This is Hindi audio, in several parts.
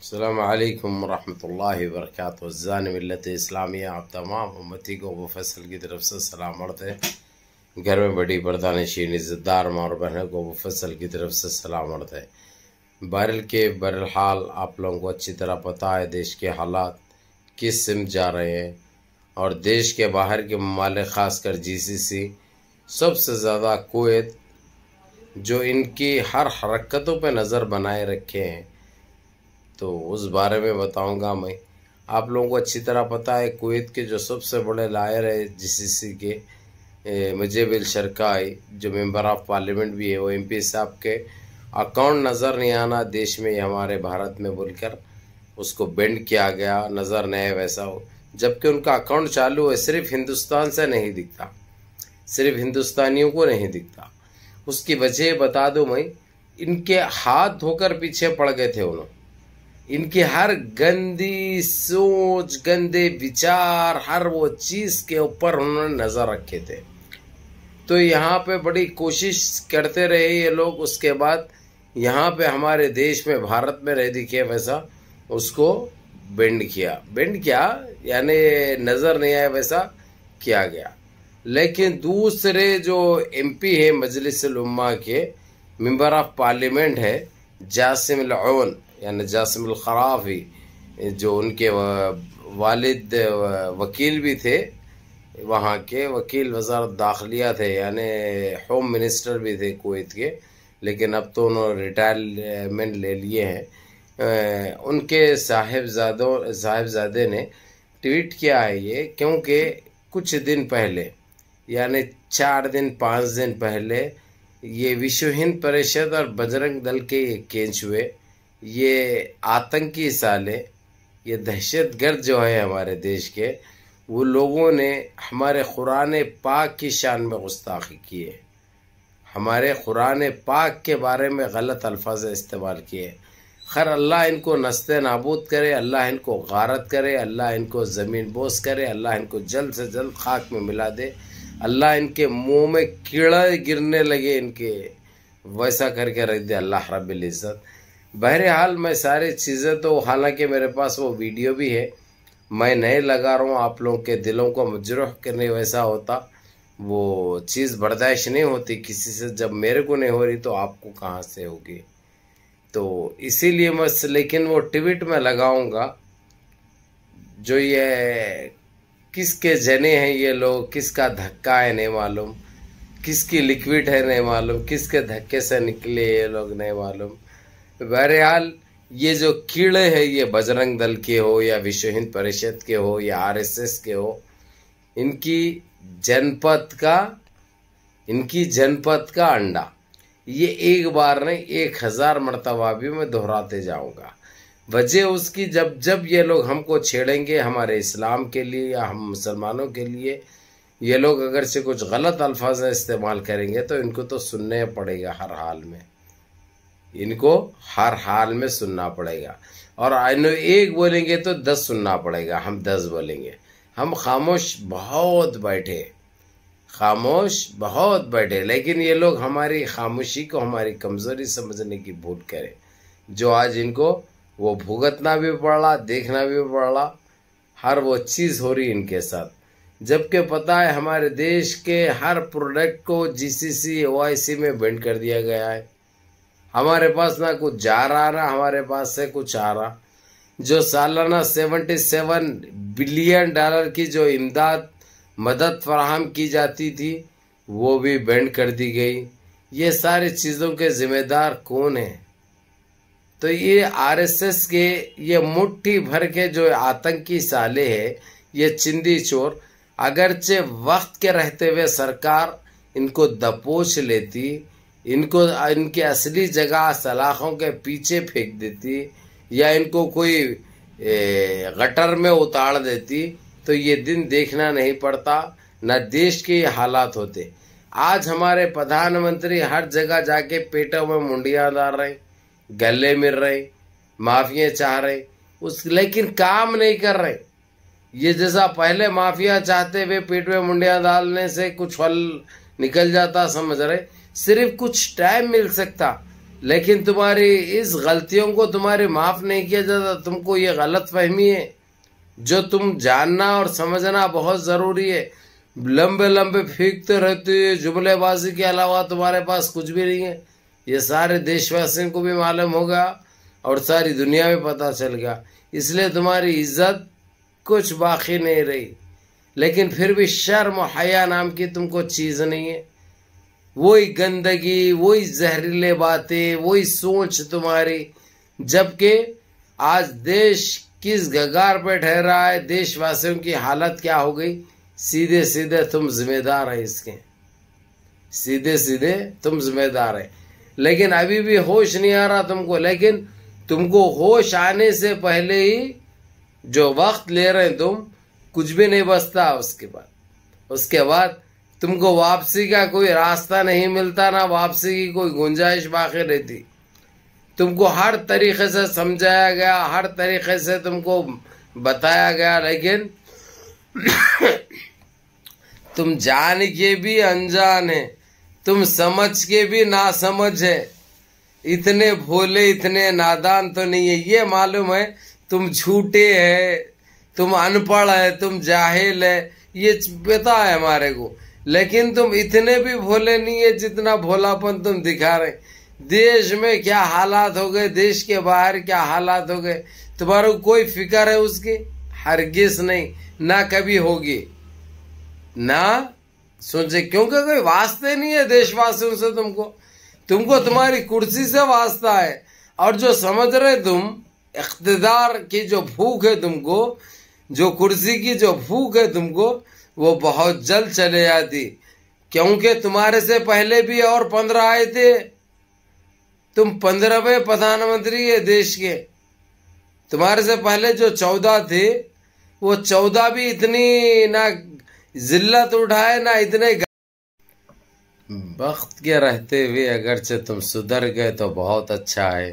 अल्लाम वरहि वरक ज़ान मिलत इस्लामिया आप तमाम उम्मती को वफसल की तरफ से सलाम मरते घर में बड़ी बरदा नशीन इज़्ज़तदार और बहनों को वफसल की तरफ से सलाम मरते बहरल के बहरल हाल आप लोगों को अच्छी तरह पता है देश के हालात किस सिम जा रहे हैं और देश के बाहर के ममालिक खासकर जी सी सी सबसे ज़्यादा कोत जो इनकी हर हरकतों पर नज़र बनाए रखे हैं तो उस बारे में बताऊंगा मैं आप लोगों को अच्छी तरह पता है कुवैत के जो सबसे बड़े लायर है जीसीसी के मुजेब शरकाई जो मेंबर ऑफ पार्लियामेंट भी है वो एमपी साहब के अकाउंट नज़र नहीं आना देश में हमारे भारत में बोलकर उसको बेंड किया गया नज़र नहीं वैसा हो जबकि उनका अकाउंट चालू है सिर्फ हिंदुस्तान से नहीं दिखता सिर्फ हिंदुस्तानियों को नहीं दिखता उसकी वजह बता दो मैं इनके हाथ धोकर पीछे पड़ गए थे उन्होंने इनकी हर गंदी सोच गंदे विचार हर वो चीज़ के ऊपर उन्होंने नज़र रखे थे तो यहाँ पे बड़ी कोशिश करते रहे ये लोग उसके बाद यहाँ पे हमारे देश में भारत में रह दिखे वैसा उसको बेंड किया बेंड किया यानी नज़र नहीं आया वैसा किया गया लेकिन दूसरे जो एमपी है मजलिस उम्मा के मेंबर ऑफ पार्लियामेंट है जासिम लोन यानी जासमलखराफी जो उनके वालिद वकील भी थे वहाँ के वकील वजारत दाखलिया थे यानि होम मिनिस्टर भी थे कुवैत के लेकिन अब तो उन्होंने रिटायरमेंट ले लिए हैं उनके साहेबजादों साहेबजादे ने ट्वीट किया है ये क्योंकि कुछ दिन पहले यानि चार दिन पाँच दिन पहले ये विश्व हिंद परिषद और बजरंग दल के हुए ये आतंकी साले ये दहशत गर्द जो है हमारे देश के वो लोगों ने हमारे कुरान पाक की शान में गुस्ताखी की है हमारे कुरान पाक के बारे में गलत अल्फाज इस्तेमाल किए खैर अल्लाह इनको नस्ते नाबूद करे अल्लाह इनको गारत करे अल्लाह इनको ज़मीन बोस करे अल्लाह इनको जल्द से जल्द खाक में मिला दे अल्लाह इनके मुंह में कीड़ा गिरने लगे इनके वैसा करके रख दे अल्लाह रबिल्ज़त बहरहाल मैं सारी चीज़ें तो हालांकि मेरे पास वो वीडियो भी है मैं नहीं लगा रहा हूँ आप लोगों के दिलों को मजरूह करने वैसा होता वो चीज़ बर्दाश्त नहीं होती किसी से जब मेरे को नहीं हो रही तो आपको कहाँ से होगी तो इसीलिए मैं लेकिन वो ट्वीट में लगाऊंगा जो ये किसके जने हैं ये लोग किसका धक्का है नहीं मालूम किसकी लिक्विड है नहीं मालूम किसके धक्के से निकले ये लोग नहीं मालूम तो बहरहाल ये जो कीड़े हैं ये बजरंग दल के हो या विश्व हिंद परिषद के हो या आरएसएस के हो इनकी जनपद का इनकी जनपद का अंडा ये एक बार नहीं एक हज़ार मरतबा भी मैं दोहराते जाऊंगा वजह उसकी जब जब ये लोग हमको छेड़ेंगे हमारे इस्लाम के लिए या हम मुसलमानों के लिए ये लोग अगर से कुछ गलत अल्फाज इस्तेमाल करेंगे तो इनको तो सुनने पड़ेगा हर हाल में इनको हर हाल में सुनना पड़ेगा और एक बोलेंगे तो दस सुनना पड़ेगा हम दस बोलेंगे हम खामोश बहुत बैठे खामोश बहुत बैठे लेकिन ये लोग हमारी खामोशी को हमारी कमज़ोरी समझने की भूल करें जो आज इनको वो भुगतना भी पड़ा देखना भी पड़ा हर वो चीज़ हो रही इनके साथ जबकि पता है हमारे देश के हर प्रोडक्ट को जीसीसी ओआईसी में बैंड कर दिया गया है हमारे पास ना कुछ जा रहा ना हमारे पास से कुछ आ रहा जो सालाना 77 बिलियन डॉलर की जो इमदाद मदद फराहम की जाती थी वो भी बैंड कर दी गई ये सारी चीज़ों के जिम्मेदार कौन है तो ये आरएसएस के ये मुट्ठी भर के जो आतंकी साले है ये चिंदी चोर अगरचे वक्त के रहते हुए सरकार इनको दपोच लेती इनको इनके असली जगह सलाखों के पीछे फेंक देती या इनको कोई गटर में उतार देती तो ये दिन देखना नहीं पड़ता न देश के हालात होते आज हमारे प्रधानमंत्री हर जगह जाके पेटों में मुंडियाँ डाल रहे गले मिल रहे माफिया चाह रहे उस लेकिन काम नहीं कर रहे ये जैसा पहले माफिया चाहते हुए पेट में मुंडिया डालने से कुछ फल निकल जाता समझ रहे सिर्फ कुछ टाइम मिल सकता लेकिन तुम्हारी इस गलतियों को तुम्हारे माफ़ नहीं किया जाता तुमको ये गलत फहमी है जो तुम जानना और समझना बहुत ज़रूरी है लंबे लंबे फेंकते रहते हो जुमलेबाजी के अलावा तुम्हारे पास कुछ भी नहीं है ये सारे देशवासियों को भी मालूम होगा और सारी दुनिया में पता चल गया इसलिए तुम्हारी इज्जत कुछ बाकी नहीं रही लेकिन फिर भी शर्म हया नाम की तुमको चीज़ नहीं है वही गंदगी वही जहरीले बातें वही सोच तुम्हारी जबकि आज देश किस गगार पर ठहरा है देशवासियों की हालत क्या हो गई सीधे सीधे तुम जिम्मेदार है इसके सीधे सीधे तुम जिम्मेदार है लेकिन अभी भी होश नहीं आ रहा तुमको लेकिन तुमको होश आने से पहले ही जो वक्त ले रहे हैं तुम कुछ भी नहीं बचता उसके बाद उसके बाद तुमको वापसी का कोई रास्ता नहीं मिलता ना वापसी की कोई गुंजाइश बाकी रहती तुमको हर तरीके से समझाया गया हर तरीके से तुमको बताया गया लेकिन तुम जान के भी अनजान है तुम समझ के भी ना समझ है इतने भोले इतने नादान तो नहीं है ये मालूम है तुम झूठे है तुम अनपढ़ है तुम जाहिल है ये पता है हमारे को लेकिन तुम इतने भी भोले नहीं है जितना भोलापन तुम दिखा रहे देश में क्या हालात हो गए देश के बाहर क्या हालात हो गए तुम्हारा कोई फिक्र है उसकी हरगिस नहीं ना कभी होगी ना सोचे क्योंकि कोई वास्ते नहीं है देशवासियों से तुमको तुमको तुम्हारी कुर्सी से वास्ता है और जो समझ रहे तुम इकतदार की जो भूख है तुमको जो कुर्सी की जो भूख है तुमको वो बहुत जल्द चले जाती क्योंकि तुम्हारे से पहले भी और पंद्रह आए थे तुम पंद्रहवें प्रधानमंत्री है देश के तुम्हारे से पहले जो चौदह थे वो चौदह भी इतनी ना जिल्लत उठाए ना इतने वक्त के रहते हुए अगर से तुम सुधर गए तो बहुत अच्छा है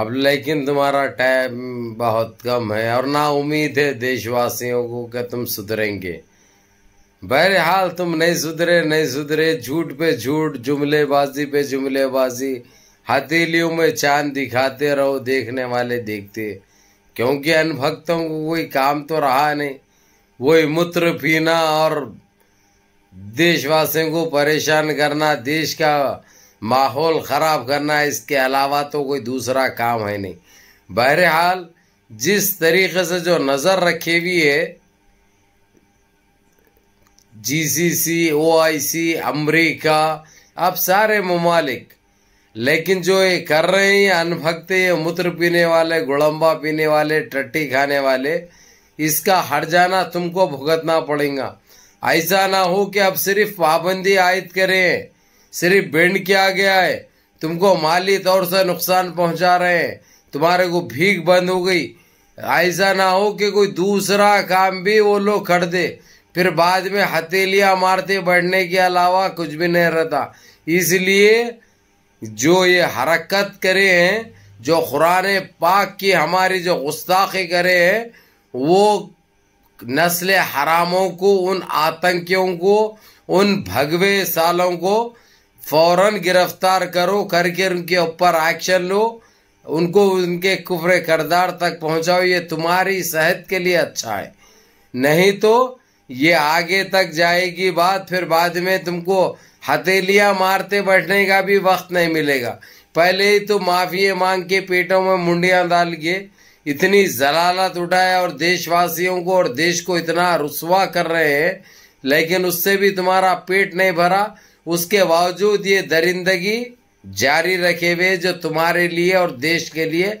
अब लेकिन तुम्हारा टाइम बहुत कम है और ना उम्मीद है देशवासियों को कि तुम सुधरेंगे बहरहाल तुम नहीं सुधरे नहीं सुधरे झूठ पे झूठ जुमलेबाजी पे जुमलेबाजी हथेलियों में चांद दिखाते रहो देखने वाले देखते क्योंकि अनभक्तों को कोई काम तो रहा नहीं वही मूत्र पीना और देशवासियों को परेशान करना देश का माहौल ख़राब करना इसके अलावा तो कोई दूसरा काम है नहीं बहरहाल जिस तरीके से जो नज़र रखी हुई है जीसीसी ओआईसी अमेरिका आप सारे ममालिक लेकिन जो ये कर रहे हैं अनभक्त ये मूत्र पीने वाले गुड़म्बा पीने वाले टट्टी खाने वाले इसका हट जाना तुमको भुगतना पड़ेगा ऐसा ना हो कि अब सिर्फ पाबंदी आयत करें सिर्फ बैंड किया गया है तुमको माली तौर से नुकसान पहुंचा रहे हैं तुम्हारे को भीख बंद हो गई ऐसा ना हो कि कोई दूसरा काम भी वो लोग कर दे फिर बाद में हथेलियां मारते बढ़ने के अलावा कुछ भी नहीं रहता इसलिए जो ये हरकत करे हैं जो कुरान पाक की हमारी जो गुस्ताखी करे हैं वो नस्ल हरामों को उन आतंकियों को उन भगवे सालों को फौरन गिरफ्तार करो करके उनके ऊपर एक्शन लो उनको उनके कुफर करदार तक पहुंचाओ ये तुम्हारी सेहत के लिए अच्छा है नहीं तो ये आगे तक जाएगी बात फिर बाद में तुमको हथेलियां मारते बैठने का भी वक्त नहीं मिलेगा पहले ही तो माफिया मांग के पेटों में मुंडिया डाल के इतनी जलालत उठाया और देशवासियों को और देश को इतना रुसवा कर रहे हैं लेकिन उससे भी तुम्हारा पेट नहीं भरा उसके बावजूद ये दरिंदगी जारी रखे हुए जो तुम्हारे लिए और देश के लिए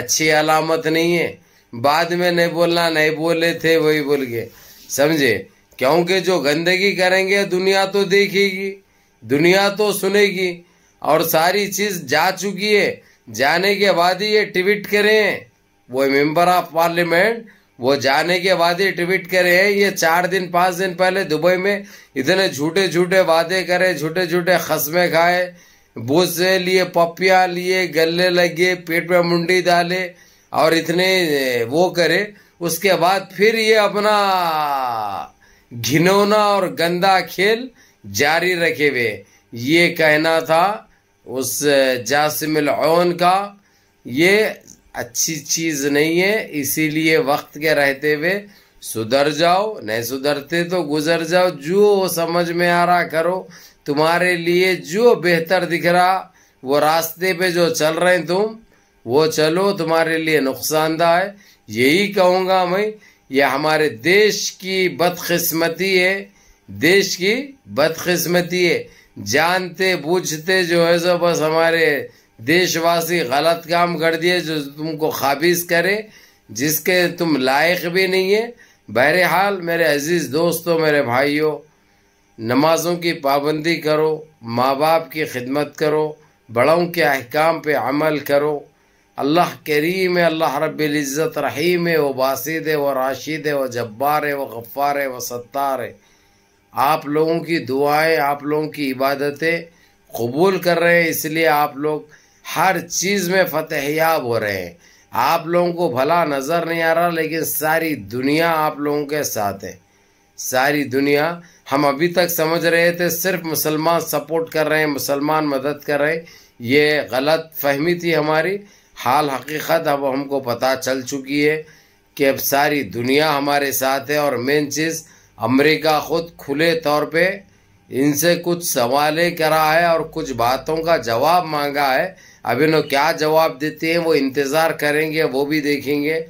अच्छी अलामत नहीं है बाद में नहीं बोलना नहीं बोले थे वही बोल गए समझे क्योंकि जो गंदगी करेंगे दुनिया तो देखेगी दुनिया तो सुनेगी और सारी चीज जा चुकी है जाने के बाद ही ये ट्वीट करें वो मेंबर ऑफ पार्लियामेंट वो जाने के बाद ही ट्वीट करे हैं ये चार दिन पांच दिन पहले दुबई में इतने झूठे झूठे वादे करे झूठे झूठे खसमे खाए बोसे लिए पपिया लिए गले लगे पेट में मुंडी डाले और इतने वो करे उसके बाद फिर ये अपना घिनौना और गंदा खेल जारी रखे हुए ये कहना था उस जासिमिल ओन का ये अच्छी चीज़ नहीं है इसीलिए वक्त के रहते हुए सुधर जाओ नहीं सुधरते तो गुजर जाओ जो समझ में आ रहा करो तुम्हारे लिए जो बेहतर दिख रहा वो रास्ते पे जो चल रहे तुम वो चलो तुम्हारे लिए नुकसानदा है यही कहूँगा मैं यह हमारे देश की बदकिस्मती है देश की बदकिस्मती है जानते बूझते जो है सो बस हमारे देशवासी गलत काम कर दिए जो तुमको खाबिज करे जिसके तुम लायक भी नहीं है बहरहाल मेरे अजीज़ दोस्तों मेरे भाइयों नमाज़ों की पाबंदी करो माँ बाप की खिदमत करो बड़ों के अहकाम पे अमल करो अल्लाह करीम है अल्लाह रब्ज़त रहीम है वो बासिद है वो राशिद है वो जब्बार है वो गफ़ार है वो सत्तार है आप लोगों की दुआएं आप लोगों की इबादतें कबूल कर रहे हैं इसलिए आप लोग हर चीज़ में याब हो रहे हैं आप लोगों को भला नज़र नहीं आ रहा लेकिन सारी दुनिया आप लोगों के साथ है सारी दुनिया हम अभी तक समझ रहे थे सिर्फ मुसलमान सपोर्ट कर रहे हैं मुसलमान मदद कर रहे हैं ये गलत फहमी थी हमारी हाल हकीकत अब हमको पता चल चुकी है कि अब सारी दुनिया हमारे साथ है और मेन चीज़ अमेरिका खुद खुले तौर पे इनसे कुछ सवालें करा है और कुछ बातों का जवाब मांगा है अब इन्हों क्या जवाब देते हैं वो इंतज़ार करेंगे वो भी देखेंगे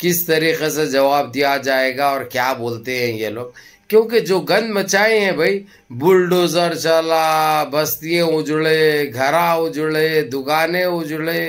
किस तरीके से जवाब दिया जाएगा और क्या बोलते हैं ये लोग क्योंकि जो गंद मचाए हैं भाई बुलडोज़र चला बस्तियाँ उजड़े घरा उजड़े दुकानें उजड़े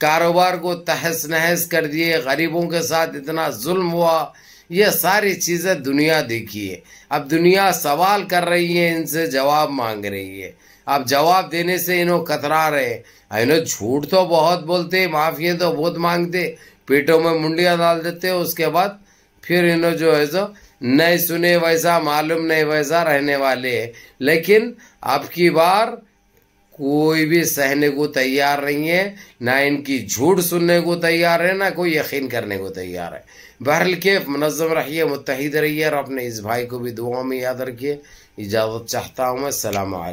कारोबार को तहस नहस कर दिए गरीबों के साथ इतना जुल्म हुआ ये सारी चीज़ें दुनिया देखी है अब दुनिया सवाल कर रही है इनसे जवाब मांग रही है अब जवाब देने से इन्हों कतरा रहे हैं इन्हों झूठ तो बहुत बोलते माफिए तो बहुत मांगते पेटों में मुंडियाँ डाल देते उसके बाद फिर इन्हों जो है सो नहीं सुने वैसा मालूम नहीं वैसा रहने वाले हैं लेकिन अब की बार कोई भी सहने को तैयार नहीं है ना इनकी झूठ सुनने को तैयार है ना कोई यकीन करने को तैयार है बहरल के मनज़म रहिए मुतहद रहिए और अपने इस भाई को भी दुआ में याद रखिए इजाज़त चाहता हूँ मैं सलाम